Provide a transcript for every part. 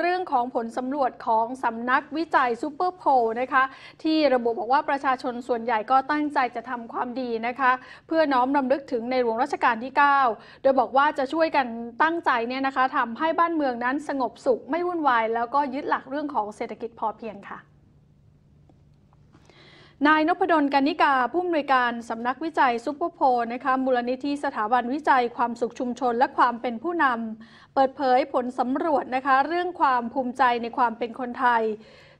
เรื่องของผลสำรวจของสำนักวิจัยซูเปอร์โพลนะคะ ที่ระบุบอกว่าประชาชนส่วนใหญ่ก็ตั้งใจจะทำความดีนะคะ เพื่อน้อมรำลึกถึงในหลวงรัชกาลที่ 9 โดยบอกว่าจะช่วยกันตั้งใจเนี่ยนะคะทำให้บ้านเมืองนั้นสงบสุขไม่วุ่นวาย แล้วก็ยึดหลักเรื่องของเศรษฐกิจพอเพียงค่ะนายนพดลกันิกา ผู้อำนวยการสำนักวิจัยซุปเปอร์โพนะคะมูลนิธิสถาบันวิจัยความสุขชุมชนและความเป็นผู้นำ เปิดเผยผลสำรวจนะคะ เรื่องความภูมิใจในความเป็นคนไทย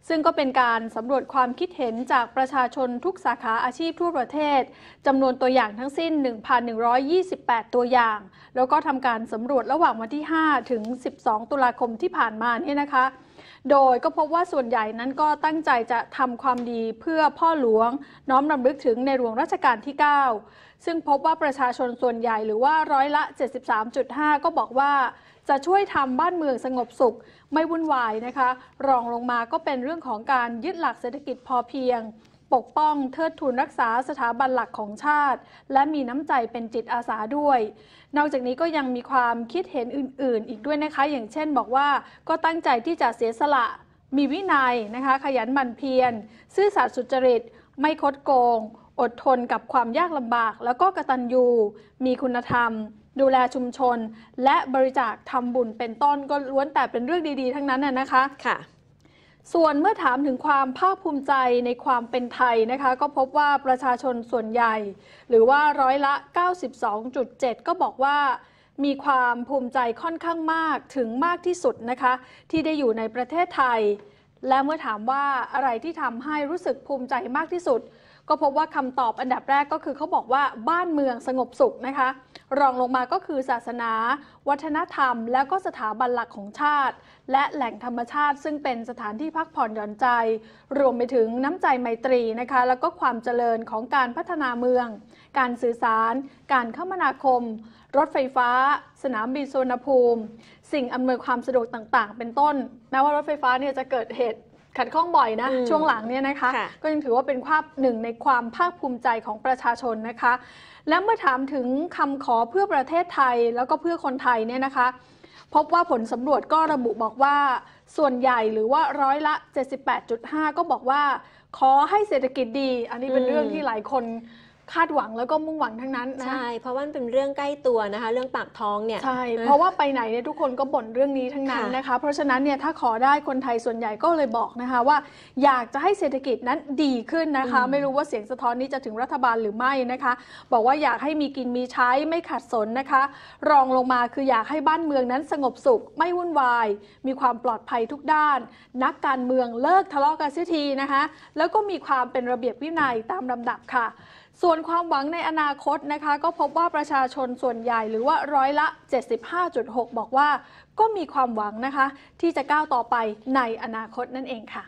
ซึ่งก็เป็นการสำรวจความคิดเห็นจากประชาชนทุกสาขาอาชีพทั่วประเทศ จำนวนตัวอย่างทั้งสิ้น 1,128 ตัวอย่าง แล้วก็ทำการสำรวจระหว่างวันที่ 5 ถึง 12 ตุลาคมที่ผ่านมาเนี่ยนะคะโดยก็พบว่าส่วนใหญ่นั้นก็ตั้งใจจะทำความดีเพื่อพ่อหลวงน้อมรำลึกถึงในหลวงรัชกาลที่ 9 ซึ่งพบว่าประชาชนส่วนใหญ่หรือว่าร้อยละ 73.5 ก็บอกว่าจะช่วยทำบ้านเมืองสงบสุขไม่วุ่นวายนะคะรองลงมาก็เป็นเรื่องของการยึดหลักเศรษฐกิจพอเพียงปกป้องเทิดทูนรักษาสถาบันหลักของชาติ และมีน้ำใจเป็นจิตอาสาด้วย นอกจากนี้ก็ยังมีความคิดเห็นอื่นๆ อีกด้วยนะคะ อย่างเช่นบอกว่าก็ตั้งใจที่จะเสียสละ มีวินัยนะคะ ขยันหมั่นเพียรซื่อสัตย์สุจริต ไม่คดโกง อดทนกับความยากลำบาก แล้วก็กระตันยูมีคุณธรรม ดูแลชุมชน และบริจาคทำบุญเป็นต้นก็ล้วนแต่เป็นเรื่องดี ๆทั้งนั้นนะคะค่ะส่วนเมื่อถามถึงความภาคภูมิใจในความเป็นไทยนะคะ ก็พบว่าประชาชนส่วนใหญ่ หรือว่าร้อยละ 92.7 ก็บอกว่า มีความภูมิใจค่อนข้างมากถึงมากที่สุดนะคะ ที่ได้อยู่ในประเทศไทย และเมื่อถามว่าอะไรที่ทำให้รู้สึกภูมิใจมากที่สุดก็พบว่าคำตอบอันดับแรกก็คือเขาบอกว่าบ้านเมืองสงบสุขนะคะ รองลงมาก็คือศาสนา วัฒนธรรมแล้วก็สถาบันหลักของชาติ และแหล่งธรรมชาติซึ่งเป็นสถานที่พักผ่อนหย่อนใจ รวมไปถึงน้ำใจไมตรีนะคะแล้วก็ความเจริญของการพัฒนาเมือง การสื่อสาร การคมนาคม รถไฟฟ้า สนามบินสุวรรณภูมิ สิ่งอำนวยความสะดวกต่าง ๆ เป็นต้นแม้ว่ารถไฟฟ้าเนี่ยจะเกิดเหตุขัดข้องบ่อยนะช่วงหลังเนี่ยนะคะ ก็ยังถือว่าเป็นภาพหนึ่งในความภาคภูมิใจของประชาชนนะคะ และเมื่อถามถึงคำขอเพื่อประเทศไทยแล้วก็เพื่อคนไทยเนี่ยนะคะ พบว่าผลสำรวจก็ระบุบอกว่าส่วนใหญ่หรือว่าร้อยละ 78.5 ก็บอกว่า ขอให้เศรษฐกิจดี อันนี้เป็นเรื่องที่หลายคนคาดหวังแล้วก็มุ่งหวังทั้งนั้นนะใช่เพราะว่าเป็นเรื่องใกล้ตัวนะคะเรื่องปากท้องเนี่ยใช่เพราะว่าไปไหนเนี่ยทุกคนก็บ่นเรื่องนี้ทั้งนั้นนะคะเพราะฉะนั้นเนี่ยถ้าขอได้คนไทยส่วนใหญ่ก็เลยบอกนะคะว่าอยากจะให้เศรษฐกิจนั้นดีขึ้นนะคะ ไม่รู้ว่าเสียงสะท้อนนี้จะถึงรัฐบาลหรือไม่นะคะ บอกว่าอยากให้มีกินมีใช้ไม่ขัดสนนะคะ รองลงมาคืออยากให้บ้านเมืองนั้นสงบสุข ไม่วุ่นวาย มีความปลอดภัยทุกด้าน นักการเมืองเลิกทะเลาะกันเสียทีนะคะแล้วก็มีความเป็นระเบียบวินัยตามลำดับค่ะส่วนความหวังในอนาคตนะคะ ก็พบว่าประชาชนส่วนใหญ่หรือว่าร้อยละ 75.6 บอกว่าก็มีความหวังนะคะที่จะก้าวต่อไปในอนาคตนั่นเองค่ะ